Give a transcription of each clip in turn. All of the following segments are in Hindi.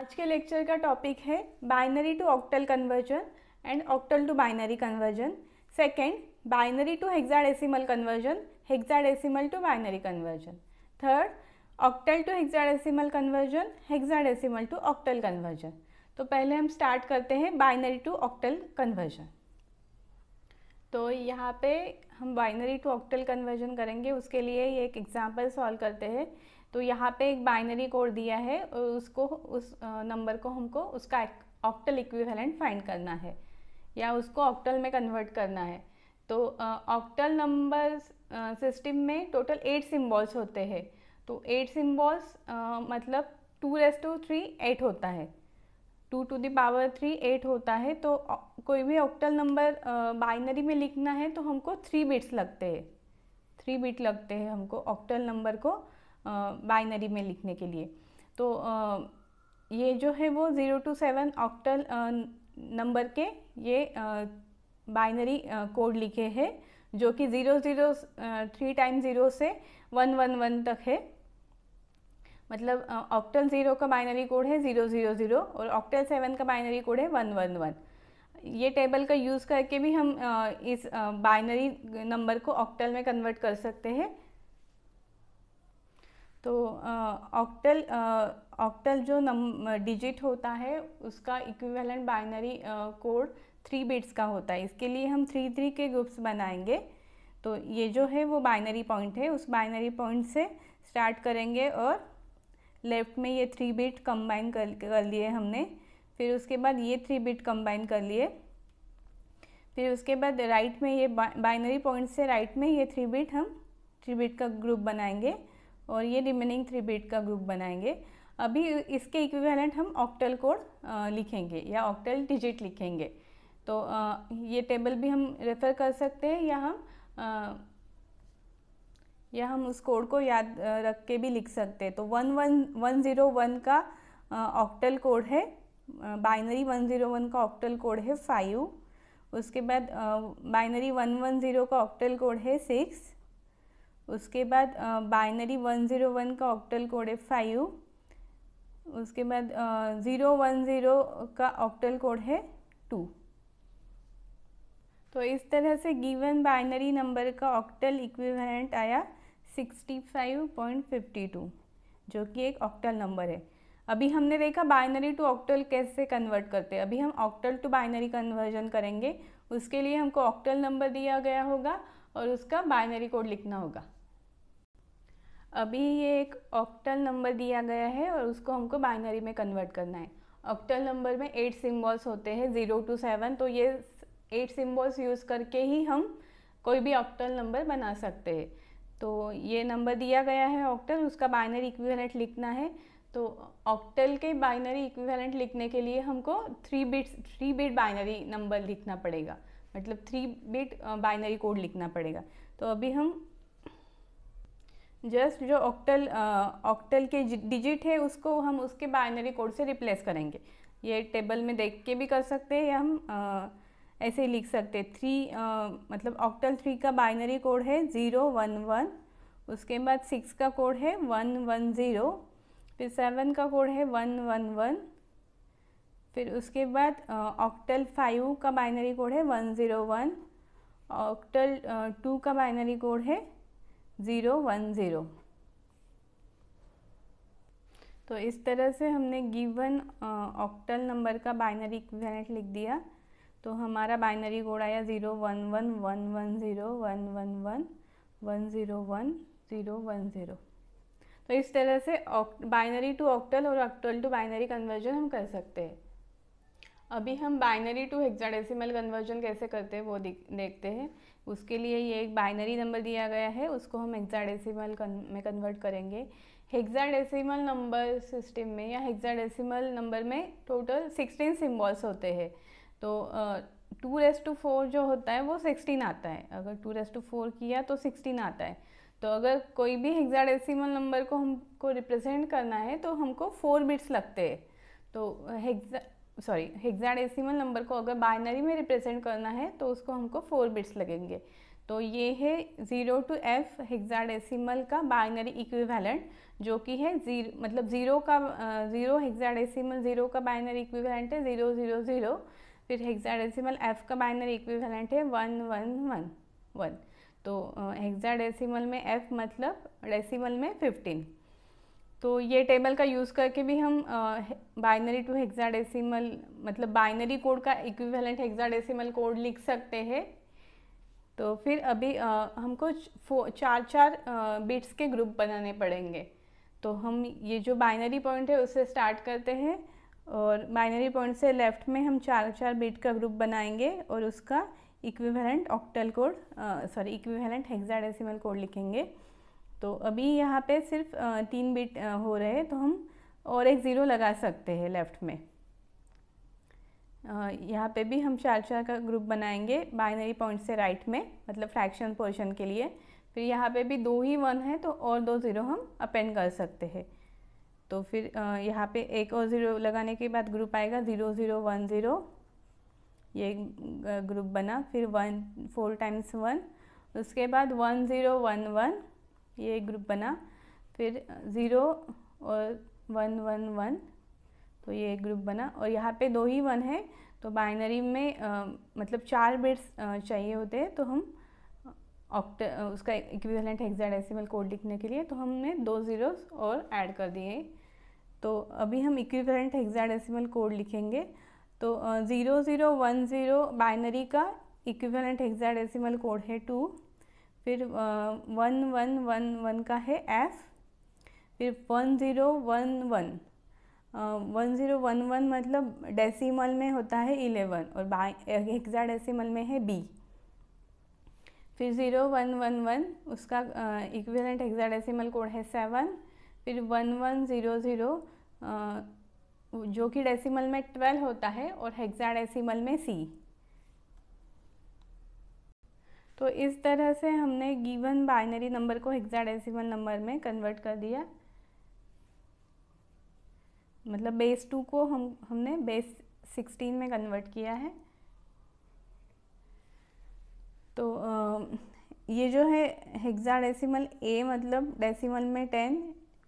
आज के लेक्चर का टॉपिक है binary to octal conversion and octal to binary conversion second binary to hexadecimal conversion hexadecimal to binary conversion third octal to hexadecimal conversion hexadecimal to octal conversion तो पहले हम स्टार्ट करते हैं बाइनरी टू ऑक्टल कन्वर्जन तो यहाँ पे हम बाइनरी टू ऑक्टल कन्वर्जन करेंगे उसके लिए ये एक एग्जाम्पल सॉल्व करते हैं तो यहाँ पे एक बाइनरी कोड दिया है उसको उस नंबर को हमको उसका ऑक्टल इक्विवेलेंट फाइंड करना है या उसको ऑक्टल में कन्वर्ट करना है तो ऑक्टल नंबर सिस्टम में टोटल एट सिम्बॉल्स होते हैं तो एट सिम्बॉल्स मतलब two raise to three eight होता है two to the power three eight होता है तो कोई भी ऑक्टल नंबर बाइनरी में लिखना है तो हमको थ्री बिट्स लगते हैं थ्री बिट लगते हैं हमको ऑक्टल नंबर को बाइनरी में लिखने के लिए तो ये जो है वो zero to seven octal number के ये बाइनरी कोड लिखे हैं जो कि zero zero three time zero से वन वन वन तक है मतलब ऑक्टल ज़ीरो का बाइनरी कोड है ज़ीरो ज़ीरो ज़ीरो और ऑक्टल सेवन का बाइनरी कोड है वन वन वन ये टेबल का यूज़ करके भी हम इस बाइनरी नंबर को ऑक्टल में कन्वर्ट कर सकते हैं तो ऑक्टल ऑक्टल जो नम डिजिट होता है उसका equivalent binary code three bits का होता है इसके लिए हम थ्री थ्री के ग्रुप्स बनाएंगे तो ये जो है वो बाइनरी पॉइंट है उस बाइनरी पॉइंट से स्टार्ट करेंगे और लेफ़्ट में ये थ्री बिट कंबाइन कर कर लिए हमने फिर उसके बाद ये थ्री बिट कंबाइन कर लिए फिर उसके बाद राइट में ये बाइनरी पॉइंट से राइट में ये थ्री बिट हम थ्री बिट का ग्रुप बनाएंगे और ये रिमेनिंग थ्री बिट का ग्रुप बनाएंगे अभी इसके इक्विवेलेंट हम ऑक्टल कोड लिखेंगे या ऑक्टल डिजिट लिखेंगे तो ये टेबल भी हम रेफ़र कर सकते हैं या हम या हम उस कोड को याद रख के भी लिख सकते हैं तो one one one zero one का ऑक्टल कोड है बाइनरी वन ज़ीरो वन का ऑक्टल कोड है फाइव उसके बाद बाइनरी वन वन ज़ीरो का ऑक्टल कोड है सिक्स उसके बाद बाइनरी वन ज़ीरो वन का ऑक्टल कोड है फाइव उसके बाद ज़ीरो वन ज़ीरो का ऑक्टल कोड है टू तो इस तरह से गिवन बाइनरी नंबर का ऑक्टल इक्विवेलेंट आया sixty five point fifty to जो कि एक ऑक्टल नंबर है अभी हमने देखा बाइनरी टू ऑक्टल कैसे कन्वर्ट करते हैं अभी हम ऑक्टल टू बाइनरी कन्वर्जन करेंगे उसके लिए हमको ऑक्टल नंबर दिया गया होगा और उसका बाइनरी कोड लिखना होगा अभी ये एक ऑक्टल नंबर दिया गया है और उसको हमको बाइनरी में कन्वर्ट करना है ऑक्टल नंबर में एट सिम्बॉल्स होते हैं ज़ीरो टू सेवन तो ये एट सिम्बॉल्स यूज़ करके ही हम कोई भी ऑक्टल नंबर बना सकते हैं तो ये नंबर दिया गया है ऑक्टल उसका बाइनरी इक्विवेलेंट लिखना है तो ऑक्टल के बाइनरी इक्विवेलेंट लिखने के लिए हमको three bits three bit binary number लिखना पड़ेगा मतलब थ्री बिट बाइनरी कोड लिखना पड़ेगा तो अभी हम जस्ट जो ऑक्टल ऑक्टल के डिजिट है उसको हम उसके बाइनरी कोड से रिप्लेस करेंगे ये टेबल में देख के भी कर सकते हैं या हम आ, ऐसे ही लिख सकते हैं थ्री आ, मतलब ऑक्टल थ्री का बाइनरी कोड है ज़ीरो वन वन उसके बाद सिक्स का कोड है वन वन ज़ीरो फिर सेवन का कोड है वन वन वन फिर उसके बाद ऑक्टल फाइव का बाइनरी कोड है one zero one octal two का बाइनरी कोड है ज़ीरो वन ज़ीरो तो इस तरह से हमने गिवन ऑक्टल नंबर का बाइनरी इक्विवेलेंट लिख दिया तो हमारा बाइनरी कोड आया zero one one one one zero one one one one zero one zero one zero तो इस तरह से बाइनरी टू ऑक्टल और ऑक्टल टू बाइनरी कन्वर्जन हम कर सकते हैं अभी हम बाइनरी टू हेक्साडेसिमल कन्वर्जन कैसे करते हैं वो देखते हैं उसके लिए ये एक बाइनरी नंबर दिया गया है उसको हम हेक्साडेसिमल में कन्वर्ट करेंगे हेक्साडेसिमल नंबर सिस्टम में या हेक्साडेसिमल नंबर में टोटल सिक्सटीन सिम्बॉल्स होते हैं तो टू रेस टू फोर जो होता है वो सिक्सटीन आता है अगर टू रेस टू फोर किया तो सिक्सटीन आता है तो अगर कोई भी हेक्साडेसिमल नंबर को हमको रिप्रेजेंट करना है तो हमको फोर बिट्स लगते हैं तो हेक्सा सॉरी हेक्साडेसिमल नंबर को अगर बाइनरी में रिप्रेजेंट करना है तो उसको हमको फोर बिट्स लगेंगे तो ये है ज़ीरो टू एफ हेक्साडेसिमल का बाइनरी इक्विवेलेंट जो कि है जीर, मतलब ज़ीरो का ज़ीरो हेक्साडेसिमल ज़ीरो का बाइनरी इक्विवेलेंट है ज़ीरो ज़ीरो ज़ीरो फिर हेक्साडेसिमल एफ का बाइनरी इक्विवेलेंट है वन वन वन वन तो हेक्साडेसिमल में एफ मतलब डेसिमल में फिफ्टीन तो ये टेबल का यूज़ करके भी हम बाइनरी टू हेक्साडेसिमल मतलब बाइनरी कोड का इक्विवेलेंट हेक्साडेसिमल कोड लिख सकते हैं तो फिर अभी आ, हमको चार चार आ, बिट्स के ग्रुप बनाने पड़ेंगे तो हम ये जो बाइनरी पॉइंट है उससे स्टार्ट करते हैं और बाइनरी पॉइंट से लेफ़्ट में हम चार चार बिट का ग्रुप बनाएंगे और उसका equivalent octal code sorry equivalent hexadecimal code लिखेंगे तो अभी यहाँ पे सिर्फ तीन बिट हो रहे हैं तो हम और एक ज़ीरो लगा सकते हैं लेफ़्ट में यहाँ पे भी हम चार चार का ग्रुप बनाएंगे बाइनरी पॉइंट से राइट में मतलब फ्रैक्शन पोर्शन के लिए फिर यहाँ पे भी दो ही वन है तो और दो ज़ीरो हम अपेंड कर सकते हैं तो फिर यहाँ पे एक और ज़ीरो लगाने के बाद ग्रुप आएगा ज़ीरो ज़ीरो वन ज़ीरो ये ग्रुप बना फिर वन फोर टाइम्स वन उसके बाद वन ज़ीरो वन वन ये एक ग्रुप बना फिर ज़ीरो और वन वन वन तो ये एक ग्रुप बना और यहाँ पे दो ही वन है तो बाइनरी में आ, मतलब चार बिट्स चाहिए होते हैं तो हम ऑक्ट उसका इक्विवेलेंट हेक्साडेसिमल कोड लिखने के लिए तो हमने दो ज़ीरोस और ऐड कर दिए तो अभी हम इक्विवेलेंट हेक्साडेसिमल कोड लिखेंगे तो zero zero one zero binary का इक्विवेलेंट हेक्साडेसिमल कोड है टू फिर वन वन वन वन का है एफ़ फिर one zero one one one zero one one मतलब डेसिमल में होता है इलेवन और बाई हेक्सा डेसिमल में है बी फिर ज़ीरो वन वन वन उसका इक्विवेलेंट एग्जा डेसिमल कोड है सेवन फिर वन वन ज़ीरो ज़ीरो जो कि डेसिमल में ट्वेल्व होता है और हेक्सा डेसिमल में सी तो इस तरह से हमने गिवन बाइनरी नंबर को हेक्साडेसिमल नंबर में कन्वर्ट कर दिया मतलब बेस टू को हम हमने बेस सिक्सटीन में कन्वर्ट किया है तो आ, ये जो है हेक्साडेसिमल ए मतलब डेसिमल में टेन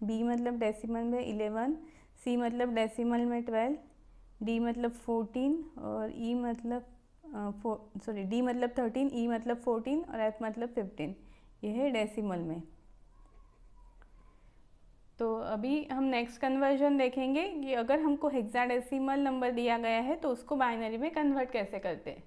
बी मतलब डेसिमल में इलेवन सी मतलब डेसिमल में ट्वेल्व डी मतलब फोर्टीन और ई e मतलब सॉरी डी मतलब थर्टीन ई e मतलब फोर्टीन और एफ मतलब फिफ्टीन ये है डेसिमल में तो अभी हम नेक्स्ट कन्वर्जन देखेंगे कि अगर हमको डेसीमल नंबर दिया गया है तो उसको बाइनरी में कन्वर्ट कैसे करते हैं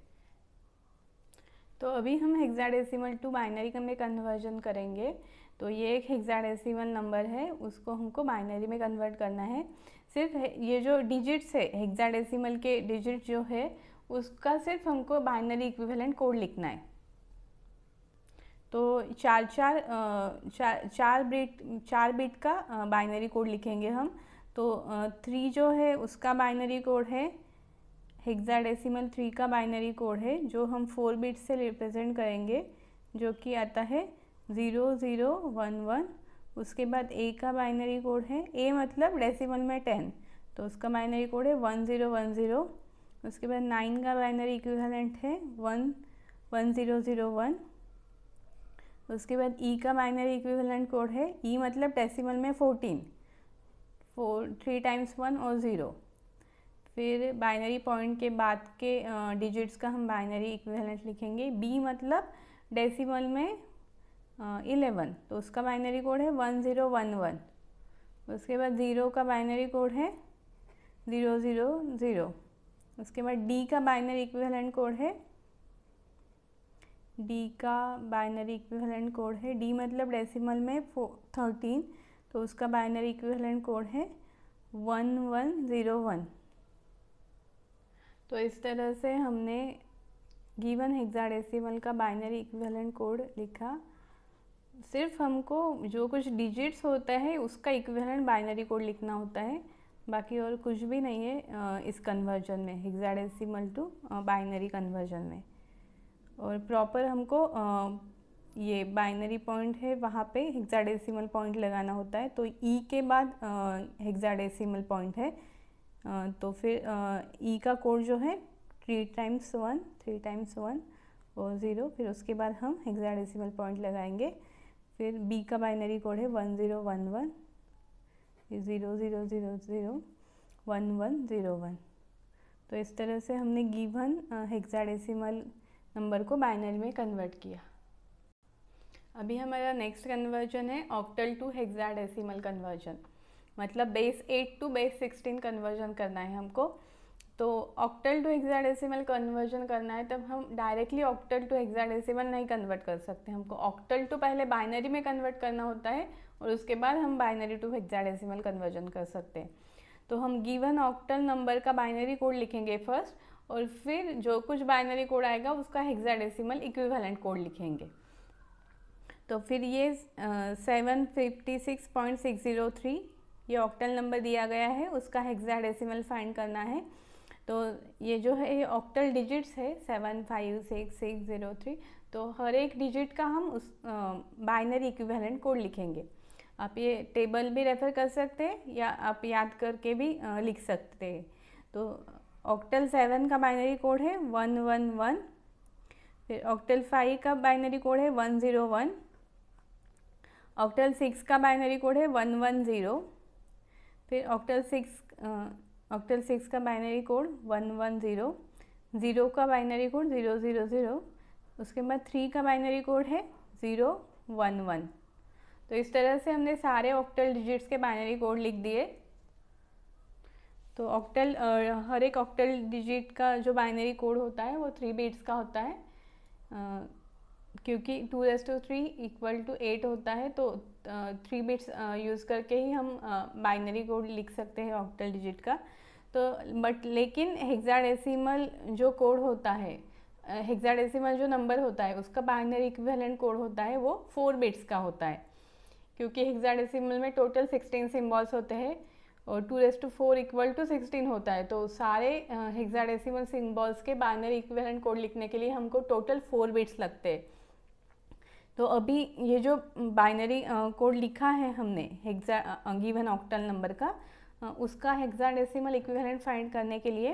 तो अभी हम हेक्साडेसिमल टू बाइनरी में कन्वर्जन करेंगे तो ये एक डेसीमल नंबर है उसको हमको बाइनरी में कन्वर्ट करना है सिर्फ ये जो डिजिट्स है डेसीमल के डिजिट जो है उसका सिर्फ हमको बाइनरी इक्विवेलेंट कोड लिखना है तो चार चार चार चार बिट चार बिट का बाइनरी कोड लिखेंगे हम तो थ्री जो है उसका बाइनरी कोड है हेक्साडेसिमल थ्री का बाइनरी कोड है जो हम फोर बिट से रिप्रेजेंट करेंगे जो कि आता है ज़ीरो ज़ीरो वन वन उसके बाद ए का बाइनरी कोड है ए मतलब डेसिमल में टेन तो उसका बाइनरी कोड है वन ज़ीरो वन ज़ीरो उसके बाद नाइन का बाइनरी इक्विवेलेंट है one one zero zero one उसके बाद ई e का बाइनरी इक्विवेलेंट कोड है ई e मतलब डेसिमल में fourteen four three times one और ज़ीरो फिर बाइनरी पॉइंट के बाद के डिजिट्स का हम बाइनरी इक्विवेलेंट लिखेंगे बी मतलब डेसिमल में इलेवन तो उसका बाइनरी कोड है वन ज़ीरो वन वन उसके बाद ज़ीरो का बाइनरी कोड है ज़ीरो ज़ीरो ज़ीरो उसके बाद डी का बाइनरी इक्विवेलेंट कोड है डी का बाइनरी इक्विवेलेंट कोड है डी मतलब डेसिमल में फो थर्टीन तो उसका बाइनरी इक्विवेलेंट कोड है वन वन ज़ीरो वन तो इस तरह से हमने गिवन हेक्साडेसिमल का बाइनरी इक्विवेलेंट कोड लिखा सिर्फ हमको जो कुछ डिजिट्स होता है उसका इक्विवेलेंट बाइनरी कोड लिखना होता है बाकी और कुछ भी नहीं है इस कन्वर्जन में हेक्साडेसिमल टू बाइनरी कन्वर्जन में और प्रॉपर हमको ये बाइनरी पॉइंट है वहाँ पे हेक्साडेसिमल पॉइंट लगाना होता है तो ई e के बाद हेक्साडेसिमल पॉइंट है तो फिर ई e का कोड जो है three times one three times one और ज़ीरो फिर उसके बाद हम हेक्साडेसिमल पॉइंट लगाएंगे फिर बी का बाइनरी कोड है one zero one one zero zero zero zero one one zero one तो इस तरह से हमने गिवन हेक्साडेसिमल नंबर को बाइनरी में कन्वर्ट किया अभी हमारा नेक्स्ट कन्वर्जन है ऑक्टल टू हेक्साडेसिमल कन्वर्जन मतलब base eight to base sixteen conversion करना है हमको तो ऑक्टल टू हेक्साडेसिमल कन्वर्जन करना है तब हम डायरेक्टली ऑक्टल टू हेक्साडेसिमल नहीं कन्वर्ट कर सकते हमको ऑक्टल टू पहले बाइनरी में कन्वर्ट करना होता है और उसके बाद हम बाइनरी टू हेक्साडेसिमल कन्वर्जन कर सकते हैं तो हम गिवन ऑक्टल नंबर का बाइनरी कोड लिखेंगे फर्स्ट और फिर जो कुछ बाइनरी कोड आएगा उसका हेक्साडेसिमल इक्विवेलेंट कोड लिखेंगे तो फिर ये seven fifty six point six zero three ये ऑक्टल नंबर दिया गया है उसका हेक्साडेसिमल फाइंड करना है तो ये जो है ये ऑक्टल डिजिट्स है seven five six six zero three तो हर एक डिजिट का हम उस बाइनरी इक्विवेलेंट कोड लिखेंगे आप ये टेबल भी रेफ़र कर सकते हैं या आप याद करके भी लिख सकते हैं तो ऑक्टल सेवन का बाइनरी कोड है वन वन वन फिर ऑक्टल फाइव का बाइनरी कोड है one zero one octal six का बाइनरी कोड है वन वन ज़ीरो फिर ऑक्टल सिक्स ऑक्टल सिक्स का binary code one one zero zero का binary code zero zero zero उसके बाद थ्री का बाइनरी कोड है ज़ीरो वन वन तो इस तरह से हमने सारे ऑक्टल डिजिट्स के बाइनरी कोड लिख दिए तो ऑक्टल हर एक ऑक्टल डिजिट का जो बाइनरी कोड होता है वो थ्री बीट्स का होता है आ, क्योंकि two raise to three equal to eight होता है तो थ्री बिट्स यूज़ करके ही हम बाइनरी कोड लिख सकते हैं ऑक्टल डिजिट का तो बट लेकिन हेक्साडेसिमल जो कोड होता है हेक्साडेसिमल जो नंबर होता है उसका बाइनरी इक्विवेलेंट कोड होता है वो फोर बिट्स का होता है क्योंकि हेक्साडेसिमल में टोटल सिक्सटीन सिम्बॉल्स होते हैं और two raise to four equal to sixteen होता है तो सारे हेक्साडेसिमल सिम्बॉल्स के बाइनरी इक्वेलेंट कोड लिखने के लिए हमको टोटल फोर बिट्स लगते हैं तो अभी ये जो बाइनरी कोड लिखा है हमने हेक्सा गिवन ऑक्टल नंबर का उसका हेक्साडेसिमल इक्विवेलेंट फाइंड करने के लिए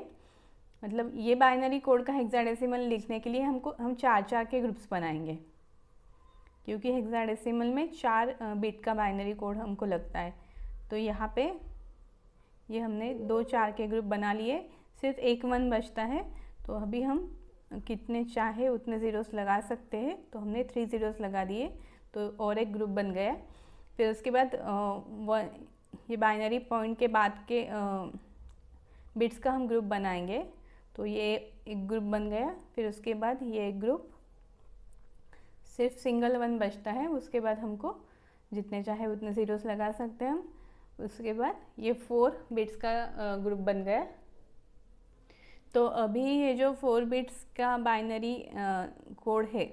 मतलब ये बाइनरी कोड का हेक्साडेसिमल लिखने के लिए हमको हम चार चार के ग्रुप्स बनाएंगे क्योंकि हेक्साडेसिमल में चार बिट का बाइनरी कोड हमको लगता है तो यहाँ पे ये हमने दो चार के ग्रुप बना लिए सिर्फ एक वन बचता है तो अभी हम कितने चाहे उतने ज़ीरोस लगा सकते हैं तो हमने थ्री ज़ीरोस लगा दिए तो और एक ग्रुप तो बन गया फिर उसके बाद ये बाइनरी पॉइंट के बाद के बिट्स का हम ग्रुप बनाएंगे तो ये एक ग्रुप बन गया फिर उसके बाद ये एक ग्रुप सिर्फ सिंगल वन बचता है उसके बाद हमको जितने चाहे उतने ज़ीरोस लगा सकते हैं हम उसके बाद ये फोर बिट्स का ग्रुप बन गया तो अभी ये जो फोर बिट्स का बाइनरी कोड है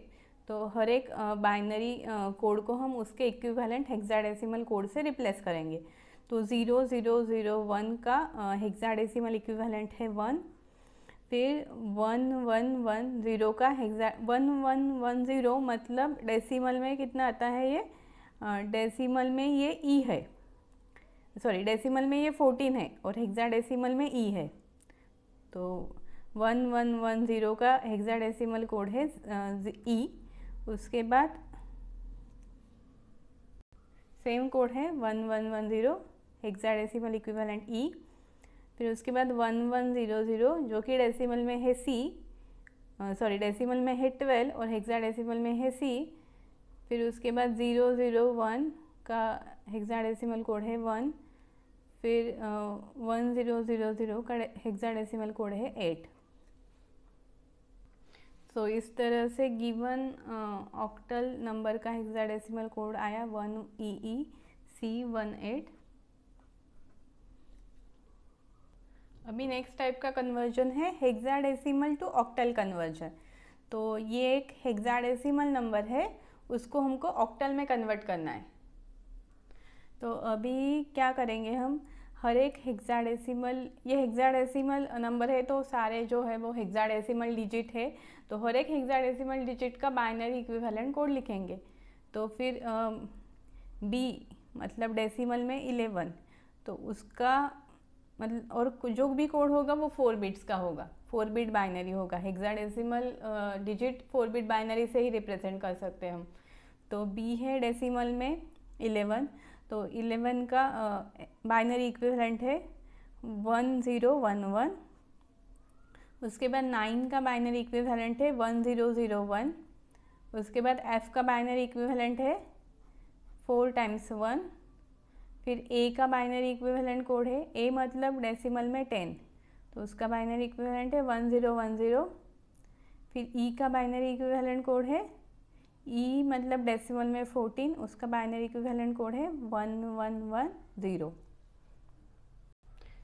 तो हर एक बाइनरी कोड को हम उसके इक्विवेलेंट हेक्साडेसिमल कोड से रिप्लेस करेंगे तो ज़ीरो ज़ीरो ज़ीरो वन का हेक्साडेसिमल इक्विवेलेंट है वन फिर वन वन वन ज़ीरो का exact one one one zero मतलब डेसिमल में कितना आता है ये डेसिमल में ये ई e है सॉरी डेसिमल में ये फोर्टीन है और हेक्सा डेसीमल में ई e है तो वन वन वन ज़ीरो का हेक्सा डेसीमल कोड है ई e। उसके बाद सेम कोड है one one one zero hexadecimal equivalent E फिर उसके बाद वन वन ज़ीरो ज़ीरो जो कि डेसिमल में है सी सॉरी डेसिमल में है ट्वेल्व और हेक्सा डेसिमल में है सी फिर उसके बाद ज़ीरो ज़ीरो वन का हेक्सा डेसिमल कोड है वन फिर वन ज़ीरो ज़ीरो ज़ीरो का हेक्सा डेसिमल कोड है एट सो so, इस तरह से गिवन ऑक्टल नंबर का हेक्साडेसिमल कोड आया one E E C one eight अभी नेक्स्ट टाइप का कन्वर्जन है हेक्साडेसिमल टू ऑक्टल कन्वर्जन तो ये एक हेक्साडेसिमल नंबर है उसको हमको ऑक्टल में कन्वर्ट करना है तो अभी क्या करेंगे हम हर एक हेक्साडेसिमल ये हेक्साडेसिमल नंबर है तो सारे जो है वो हेक्साडेसिमल डिजिट है तो हर एक हेक्साडेसिमल डिजिट का बाइनरी इक्विवेलेंट कोड लिखेंगे तो फिर बी मतलब डेसिमल में इलेवन तो उसका मतलब और जो भी कोड होगा वो फोर बिट्स का होगा फोर बिट बाइनरी होगा hexadecimal digit four bit binary से ही रिप्रेजेंट कर सकते हैं हम तो बी है डेसिमल में इलेवन तो इलेवन का बाइनरी इक्विवेलेंट है वन ज़ीरो वन वन उसके बाद नाइन का बाइनरी इक्विवेलेंट है वन ज़ीरो ज़ीरो वन उसके बाद एफ़ का बाइनरी इक्विवेलेंट है फोर टाइम्स वन फिर ए का बाइनरी इक्विवेलेंट कोड है ए मतलब डेसिमल में टेन तो उसका बाइनरी इक्विवेलेंट है वन ज़ीरो वन ज़ीरो फिर ई e का बाइनरी इक्विवेलेंट कोड है ई e मतलब डेसिमल में फोर्टीन उसका बाइनरी इक्विवेलेंट कोड है वन वन वन ज़ीरो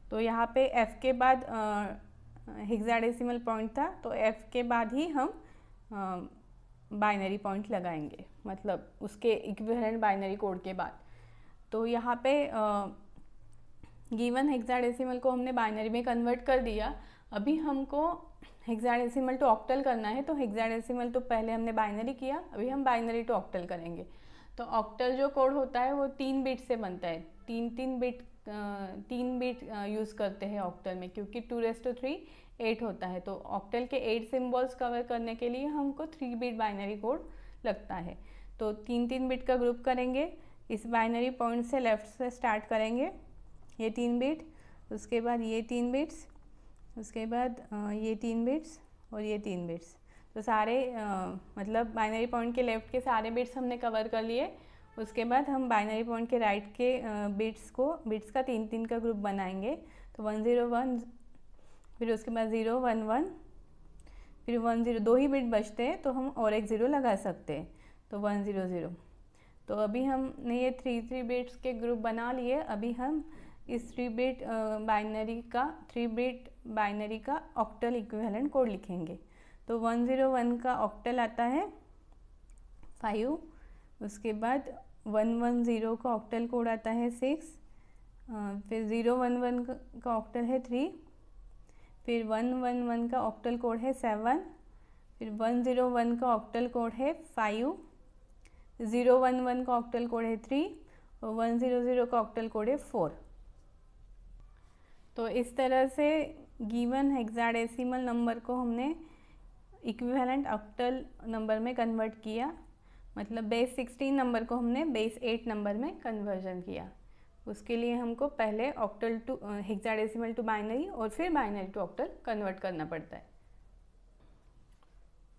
तो यहाँ पे एफ़ के बाद हेक्साडेसिमल पॉइंट था तो एफ़ के बाद ही हम बाइनरी पॉइंट लगाएंगे मतलब उसके इक्विवेलेंट बाइनरी कोड के बाद तो यहाँ पे गिवन हेक्साडेसिमल को हमने बाइनरी में कन्वर्ट कर दिया अभी हमको हेक्साडेसिमल टू ऑक्टल करना है तो हेक्साडेसिमल तो पहले हमने बाइनरी किया अभी हम बाइनरी टू ऑक्टल करेंगे तो ऑक्टल जो कोड होता है वो तीन बिट से बनता है तीन तीन बिट तीन बिट यूज़ करते हैं ऑक्टल में क्योंकि two raise to three eight होता है तो ऑक्टल के एट सिम्बॉल्स कवर करने के लिए हमको थ्री बिट बाइनरी कोड लगता है तो तीन तीन बिट का ग्रुप करेंगे इस बाइनरी पॉइंट से लेफ़्ट से स्टार्ट करेंगे ये तीन बिट उसके बाद ये तीन बिट्स उसके बाद ये तीन बिट्स और ये तीन बिट्स तो सारे आ, मतलब बाइनरी पॉइंट के लेफ़्ट के सारे बिट्स हमने कवर कर लिए उसके बाद हम बाइनरी पॉइंट के राइट के बिट्स को बिट्स का तीन तीन का ग्रुप बनाएंगे तो वन ज़ीरो वन फिर उसके बाद ज़ीरो वन वन फिर वन ज़ीरो दो ही बिट बचते हैं तो हम और एक ज़ीरो लगा सकते हैं तो वन ज़ीरो ज़ीरो तो अभी हमने ये थ्री थ्री बिट्स के ग्रुप बना लिए अभी हम इस थ्री बिट बाइनरी का थ्री बिट बाइनरी का ऑक्टल इक्विवेलेंट कोड लिखेंगे तो वन ज़ीरो वन का ऑक्टल आता है फाइव उसके बाद वन वन ज़ीरो का ऑक्टल कोड आता है सिक्स फिर ज़ीरो वन वन का ऑक्टल है थ्री फिर वन वन वन का ऑक्टल कोड है सेवन फिर वन ज़ीरो वन का ऑक्टल कोड है फाइव ज़ीरो वन वन का ऑक्टल कोड है थ्री वन ज़ीरो ज़ीरो का ऑक्टल कोड है फोर तो इस तरह से गिवन हेक्साडेसिमल नंबर को हमने इक्विवेलेंट ऑक्टल नंबर में कन्वर्ट किया मतलब बेस सिक्सटीन नंबर को हमने बेस एट नंबर में कन्वर्जन किया उसके लिए हमको पहले octal to hexadecimal to binary और फिर बाइनरी टू ऑक्टल कन्वर्ट करना पड़ता है